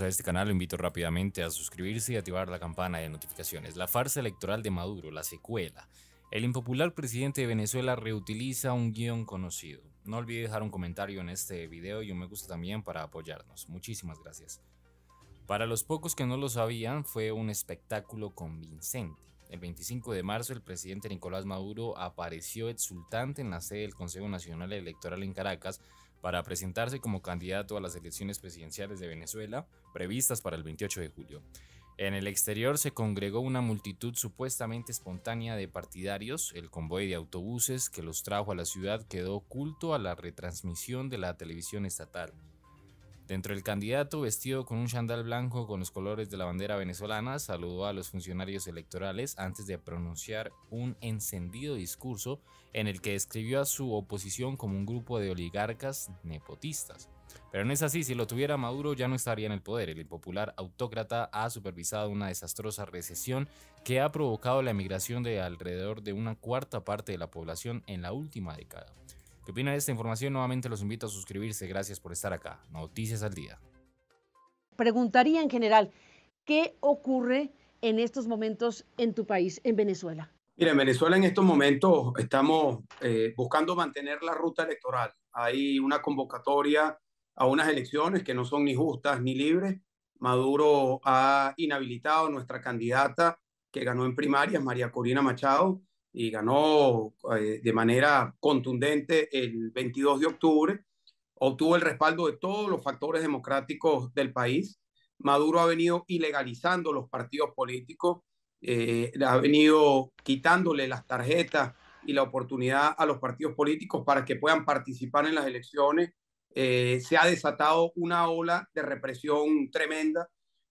a este canal, lo invito rápidamente a suscribirse y activar la campana de notificaciones. La farsa electoral de Maduro, la secuela. El impopular presidente de Venezuela reutiliza un guión conocido. No olvide dejar un comentario en este video y un me gusta también para apoyarnos. Muchísimas gracias. Para los pocos que no lo sabían, fue un espectáculo convincente. El 25 de marzo, el presidente Nicolás Maduro apareció exultante en la sede del Consejo Nacional Electoral en Caracas para presentarse como candidato a las elecciones presidenciales de Venezuela previstas para el 28 de julio. En el exterior se congregó una multitud supuestamente espontánea de partidarios. El convoy de autobuses que los trajo a la ciudad quedó oculto a la retransmisión de la televisión estatal. Dentro del candidato, vestido con un chandal blanco con los colores de la bandera venezolana, saludó a los funcionarios electorales antes de pronunciar un encendido discurso en el que describió a su oposición como un grupo de oligarcas nepotistas. Pero no es así, si lo tuviera Maduro ya no estaría en el poder. El impopular autócrata ha supervisado una desastrosa recesión que ha provocado la emigración de alrededor de una cuarta parte de la población en la última década opina de esta información? Nuevamente los invito a suscribirse. Gracias por estar acá. Noticias al día. Preguntaría en general, ¿qué ocurre en estos momentos en tu país, en Venezuela? Mira, en Venezuela en estos momentos estamos eh, buscando mantener la ruta electoral. Hay una convocatoria a unas elecciones que no son ni justas ni libres. Maduro ha inhabilitado a nuestra candidata que ganó en primarias, María Corina Machado, y ganó eh, de manera contundente el 22 de octubre, obtuvo el respaldo de todos los factores democráticos del país. Maduro ha venido ilegalizando los partidos políticos, eh, ha venido quitándole las tarjetas y la oportunidad a los partidos políticos para que puedan participar en las elecciones. Eh, se ha desatado una ola de represión tremenda.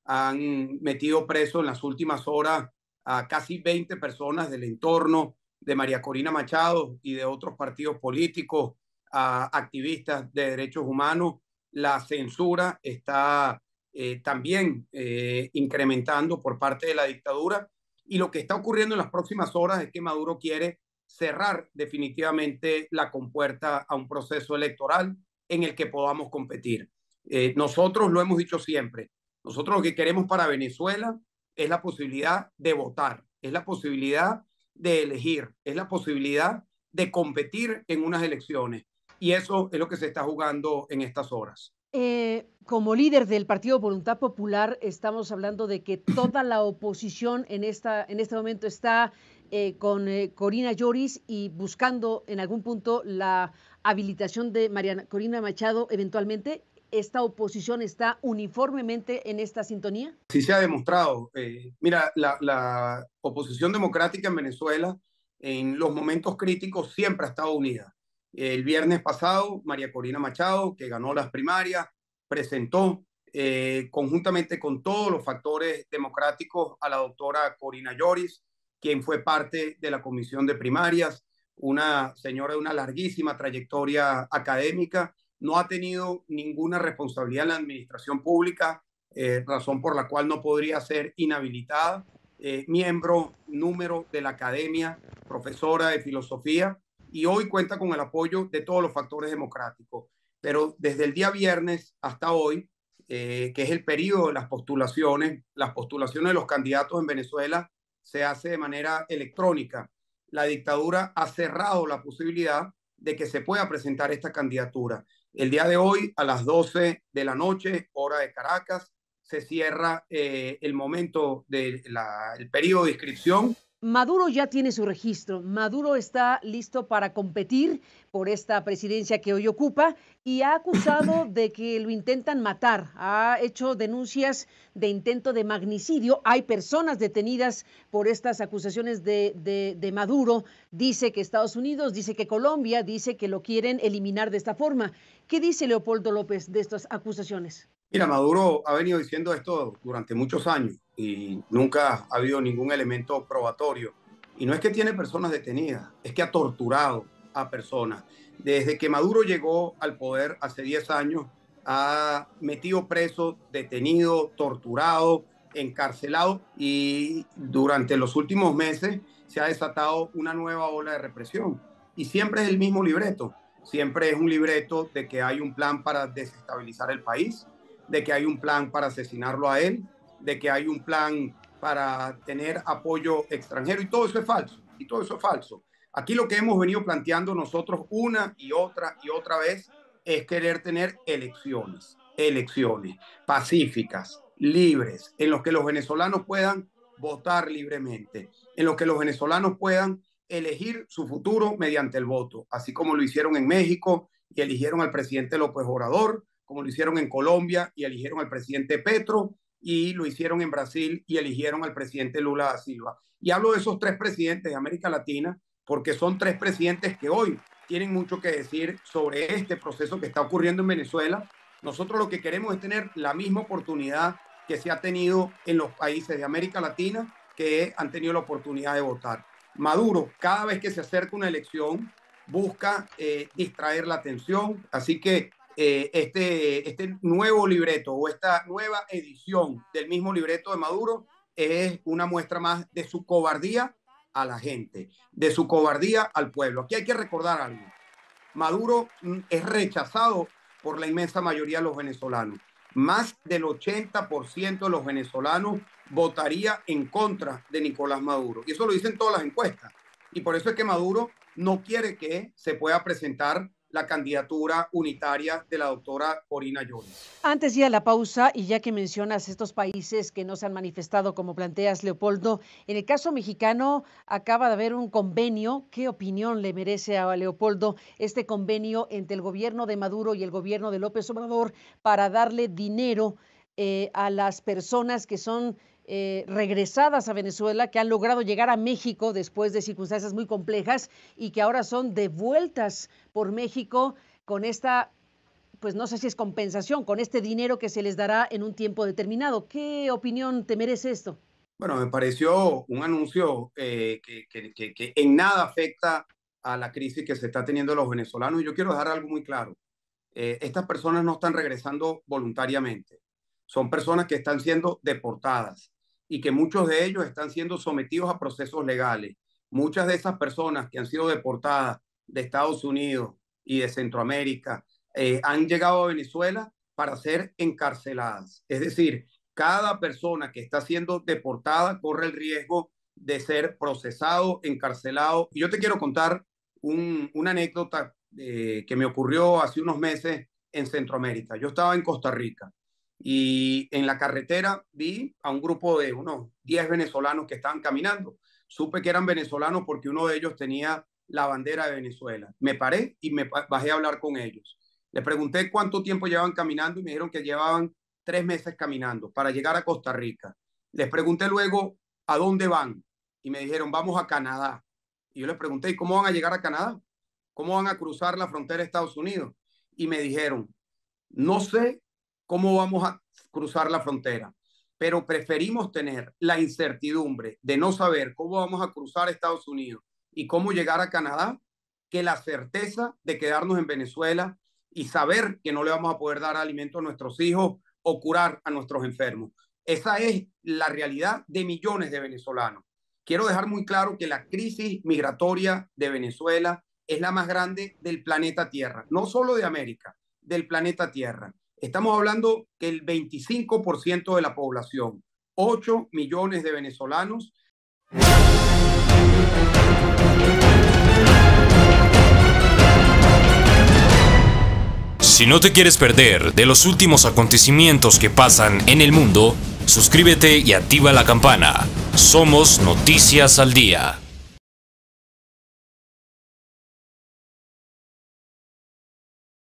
Han metido preso en las últimas horas a casi 20 personas del entorno de María Corina Machado y de otros partidos políticos, activistas de derechos humanos. La censura está eh, también eh, incrementando por parte de la dictadura. Y lo que está ocurriendo en las próximas horas es que Maduro quiere cerrar definitivamente la compuerta a un proceso electoral en el que podamos competir. Eh, nosotros lo hemos dicho siempre, nosotros lo que queremos para Venezuela es la posibilidad de votar, es la posibilidad de elegir, es la posibilidad de competir en unas elecciones. Y eso es lo que se está jugando en estas horas. Eh, como líder del Partido Voluntad Popular, estamos hablando de que toda la oposición en, esta, en este momento está eh, con eh, Corina Lloris y buscando en algún punto la habilitación de Mariana Corina Machado eventualmente esta oposición está uniformemente en esta sintonía? Sí se ha demostrado. Eh, mira, la, oposición democrática en Venezuela en los momentos críticos siempre ha estado unida. El viernes pasado, María Corina Machado, que ganó las primarias, presentó eh, conjuntamente con todos los factores democráticos a la doctora Corina Lloris, quien fue parte de la comisión de primarias, una señora de una larguísima trayectoria académica no ha tenido ninguna responsabilidad en la administración pública, eh, razón por la cual no podría ser inhabilitada, eh, miembro número de la academia, profesora de filosofía, y hoy cuenta con el apoyo de todos los factores democráticos. Pero desde el día viernes hasta hoy, eh, que es el periodo de las postulaciones, las postulaciones de los candidatos en Venezuela se hace de manera electrónica. La dictadura ha cerrado la posibilidad de que se pueda presentar esta candidatura. El día de hoy, a las 12 de la noche, hora de Caracas, se cierra eh, el momento del periodo de inscripción Maduro ya tiene su registro, Maduro está listo para competir por esta presidencia que hoy ocupa y ha acusado de que lo intentan matar, ha hecho denuncias de intento de magnicidio, hay personas detenidas por estas acusaciones de, Maduro, dice que Estados Unidos, dice que Colombia, dice que lo quieren eliminar de esta forma. ¿Qué dice Leopoldo López de estas acusaciones? Mira, Maduro ha venido diciendo esto durante muchos años y nunca ha habido ningún elemento probatorio. Y no es que tiene personas detenidas, es que ha torturado a personas. Desde que Maduro llegó al poder hace 10 años, ha metido preso, detenido, torturado, encarcelado y durante los últimos meses se ha desatado una nueva ola de represión. Y siempre es el mismo libreto, siempre es un libreto de que hay un plan para desestabilizar el país, de que hay un plan para asesinarlo a él, de que hay un plan para tener apoyo extranjero y todo eso es falso, y todo eso es falso. Aquí lo que hemos venido planteando nosotros una y otra y otra vez es querer tener elecciones, elecciones pacíficas, libres, en los que los venezolanos puedan votar libremente, en los que los venezolanos puedan elegir su futuro mediante el voto, así como lo hicieron en México y eligieron al presidente López Obrador, como lo hicieron en Colombia y eligieron al presidente Petro, y lo hicieron en Brasil y eligieron al presidente Lula da Silva. Y hablo de esos tres presidentes de América Latina porque son tres presidentes que hoy tienen mucho que decir sobre este proceso que está ocurriendo en Venezuela. Nosotros lo que queremos es tener la misma oportunidad que se ha tenido en los países de América Latina que han tenido la oportunidad de votar. Maduro, cada vez que se acerca una elección, busca eh, distraer la atención. Así que eh, este, este nuevo libreto o esta nueva edición del mismo libreto de Maduro es una muestra más de su cobardía a la gente, de su cobardía al pueblo. Aquí hay que recordar algo. Maduro mm, es rechazado por la inmensa mayoría de los venezolanos. Más del 80% de los venezolanos votaría en contra de Nicolás Maduro. Y eso lo dicen todas las encuestas. Y por eso es que Maduro no quiere que se pueda presentar la candidatura unitaria de la doctora Corina Jones. Antes ya la pausa, y ya que mencionas estos países que no se han manifestado como planteas, Leopoldo, en el caso mexicano acaba de haber un convenio. ¿Qué opinión le merece a Leopoldo este convenio entre el gobierno de Maduro y el gobierno de López Obrador para darle dinero? Eh, a las personas que son eh, regresadas a Venezuela, que han logrado llegar a México después de circunstancias muy complejas y que ahora son devueltas por México con esta, pues no sé si es compensación, con este dinero que se les dará en un tiempo determinado. ¿Qué opinión te merece esto? Bueno, me pareció un anuncio eh, que, en nada afecta a la crisis que se está teniendo los venezolanos. Y Yo quiero dejar algo muy claro. estas personas no están regresando voluntariamente son personas que están siendo deportadas y que muchos de ellos están siendo sometidos a procesos legales. Muchas de esas personas que han sido deportadas de Estados Unidos y de Centroamérica eh, han llegado a Venezuela para ser encarceladas. Es decir, cada persona que está siendo deportada corre el riesgo de ser procesado, encarcelado. Y yo te quiero contar un, una anécdota eh, que me ocurrió hace unos meses en Centroamérica. Yo estaba en Costa Rica y en la carretera vi a un grupo de unos 10 venezolanos que estaban caminando. Supe que eran venezolanos porque uno de ellos tenía la bandera de Venezuela. Me paré y me bajé a hablar con ellos. Le pregunté cuánto tiempo llevaban caminando y me dijeron que llevaban tres meses caminando para llegar a Costa Rica. Les pregunté luego a dónde van y me dijeron vamos a Canadá. Y yo les pregunté, cómo van a llegar a Canadá? ¿Cómo van a cruzar la frontera de Estados Unidos? Y me dijeron, no sé cómo vamos a cruzar la frontera, pero preferimos tener la incertidumbre de no saber cómo vamos a cruzar Estados Unidos y cómo llegar a Canadá que la certeza de quedarnos en Venezuela y saber que no le vamos a poder dar alimento a nuestros hijos o curar a nuestros enfermos. Esa es la realidad de millones de venezolanos. Quiero dejar muy claro que la crisis migratoria de Venezuela es la más grande del planeta Tierra, no solo de América, del planeta Tierra. Estamos hablando que el 25% de la población, 8 millones de venezolanos. Si no te quieres perder de los últimos acontecimientos que pasan en el mundo, suscríbete y activa la campana. Somos Noticias al Día.